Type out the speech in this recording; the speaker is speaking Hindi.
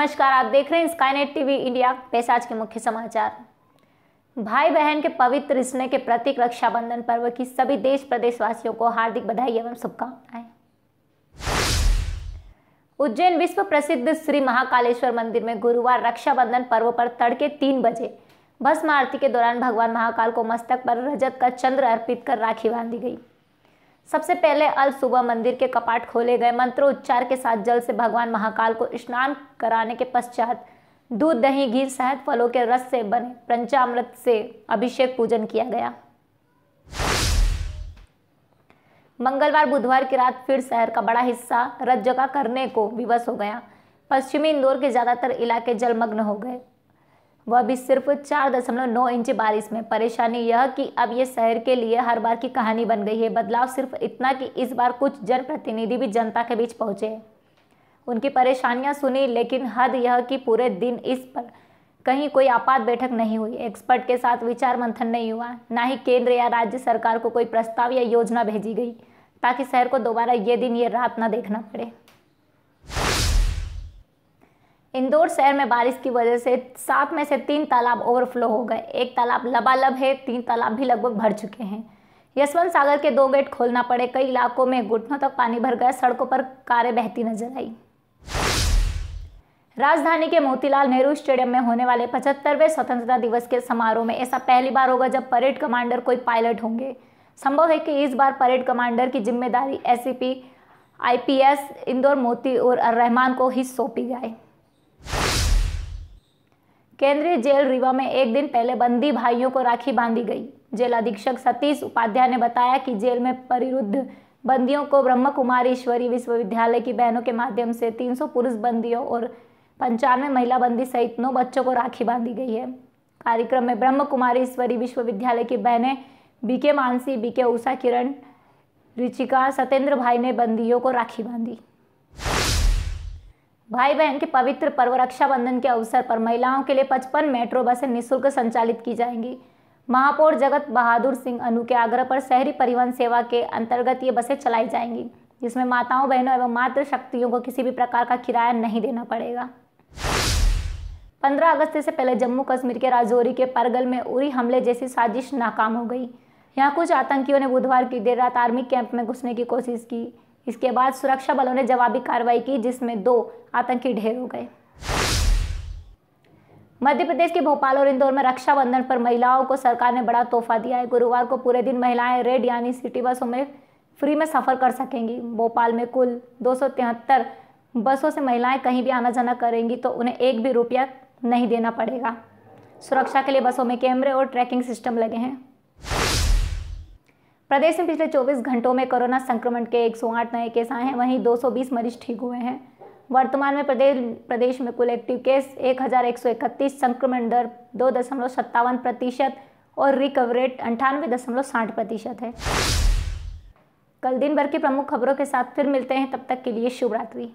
नमस्कार आप देख रहे हैं स्काईनेट टीवी इंडिया पेश आज के मुख्य समाचार भाई बहन के पवित्र स्नेह के प्रतीक रक्षाबंधन पर्व की सभी देश प्रदेशवासियों को हार्दिक बधाई एवं शुभकामनाएं उज्जैन विश्व प्रसिद्ध श्री महाकालेश्वर मंदिर में गुरुवार रक्षाबंधन पर्व पर तड़के तीन बजे भस्म आरती के दौरान भगवान महाकाल को मस्तक पर रजत का चंद्र अर्पित कर राखी बांधी गई सबसे पहले अल सुबह मंदिर के कपाट खोले गए मंत्रोच्चार के साथ जल से भगवान महाकाल को स्नान कराने के पश्चात दूध दही घी सहित फलों के रस से बने पंचामृत से अभिषेक पूजन किया गया मंगलवार बुधवार की रात फिर शहर का बड़ा हिस्सा रत जगा करने को विवश हो गया पश्चिमी इंदौर के ज़्यादातर इलाके जलमग्न हो गए वह भी सिर्फ चार दशमलव नौ इंच बारिश में परेशानी यह कि अब ये शहर के लिए हर बार की कहानी बन गई है बदलाव सिर्फ इतना कि इस बार कुछ जनप्रतिनिधि भी जनता के बीच पहुंचे उनकी परेशानियां सुनी लेकिन हद यह कि पूरे दिन इस पर कहीं कोई आपात बैठक नहीं हुई एक्सपर्ट के साथ विचार मंथन नहीं हुआ ना ही केंद्र या राज्य सरकार को कोई प्रस्ताव या योजना भेजी गई ताकि शहर को दोबारा ये दिन ये रात ना देखना पड़े इंदौर शहर में बारिश की वजह से सात में से तीन तालाब ओवरफ्लो हो गए एक तालाब लबालब है तीन तालाब भी लगभग भर चुके हैं यशवंत सागर के दो गेट खोलना पड़े कई इलाकों में घुटनों तक पानी भर गया सड़कों पर कारें बहती नजर आई राजधानी के मोतीलाल नेहरू स्टेडियम में होने वाले पचहत्तरवें स्वतंत्रता दिवस के समारोह में ऐसा पहली बार होगा जब परेड कमांडर कोई पायलट होंगे संभव है कि इस बार परेड कमांडर की जिम्मेदारी एसीपी आईपीएस इंदौर मोती और रहमान को ही सौंपी जाए केंद्रीय जेल रीवा में एक दिन पहले बंदी भाइयों को राखी बांधी गई जेल अधीक्षक सतीश उपाध्याय ने बताया कि जेल में परिरुद्ध बंदियों को ब्रह्म कुमारीश्वरी विश्वविद्यालय की बहनों के माध्यम से 300 पुरुष बंदियों और पंचानवे महिला बंदी सहित नौ बच्चों को राखी बांधी गई है कार्यक्रम में ब्रह्म कुमारीश्वरी विश्वविद्यालय की बहनें बीके मानसी बीके उषा किरण रिचिका सत्येंद्र भाई ने बंदियों को राखी बांधी भाई बहन के पवित्र पर्व रक्षाबंधन के अवसर पर महिलाओं के लिए पचपन मेट्रो बसें निःशुल्क संचालित की जाएंगी महापौर जगत बहादुर सिंह अनु के आग्रह पर शहरी परिवहन सेवा के अंतर्गत ये बसें चलाई जाएंगी जिसमें माताओं बहनों एवं मातृ शक्तियों को किसी भी प्रकार का किराया नहीं देना पड़ेगा 15 अगस्त से पहले जम्मू कश्मीर के राजौरी के परगल में उरी हमले जैसी साजिश नाकाम हो गई यहाँ कुछ आतंकियों ने बुधवार की देर रात आर्मी कैंप में घुसने की कोशिश की इसके बाद सुरक्षा बलों ने जवाबी कार्रवाई की जिसमें दो आतंकी ढेर हो गए मध्य प्रदेश के भोपाल और इंदौर में रक्षाबंधन पर महिलाओं को सरकार ने बड़ा तोहफा दिया है गुरुवार को पूरे दिन महिलाएं रेड यानी सिटी बसों में फ्री में सफ़र कर सकेंगी भोपाल में कुल दो बसों से महिलाएं कहीं भी आना जाना करेंगी तो उन्हें एक भी रुपया नहीं देना पड़ेगा सुरक्षा के लिए बसों में कैमरे और ट्रैकिंग सिस्टम लगे हैं प्रदेश में पिछले 24 घंटों में कोरोना संक्रमण के 108 नए केस आए हैं वहीं 220 मरीज ठीक हुए हैं वर्तमान में प्रदेश प्रदेश में कुल एक्टिव केस एक संक्रमण दर दो प्रतिशत और रिकवरी रेट अंठानवे प्रतिशत है कल दिन भर की प्रमुख खबरों के साथ फिर मिलते हैं तब तक के लिए शुभरात्रि